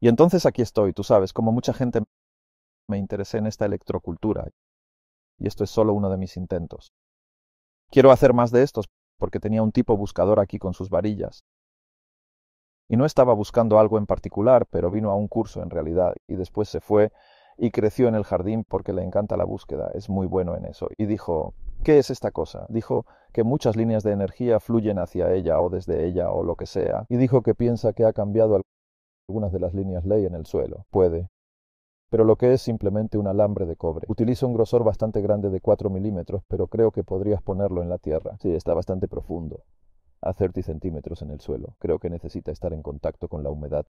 Y entonces aquí estoy, tú sabes, como mucha gente me interesé en esta electrocultura, y esto es solo uno de mis intentos. Quiero hacer más de estos, porque tenía un tipo buscador aquí con sus varillas. Y no estaba buscando algo en particular, pero vino a un curso en realidad, y después se fue y creció en el jardín porque le encanta la búsqueda, es muy bueno en eso. Y dijo, ¿qué es esta cosa? Dijo que muchas líneas de energía fluyen hacia ella o desde ella o lo que sea, y dijo que piensa que ha cambiado algunas de las líneas ley en el suelo. Puede. Pero lo que es simplemente un alambre de cobre. Utiliza un grosor bastante grande de 4 milímetros, pero creo que podrías ponerlo en la tierra. Sí, está bastante profundo. A 30 centímetros en el suelo. Creo que necesita estar en contacto con la humedad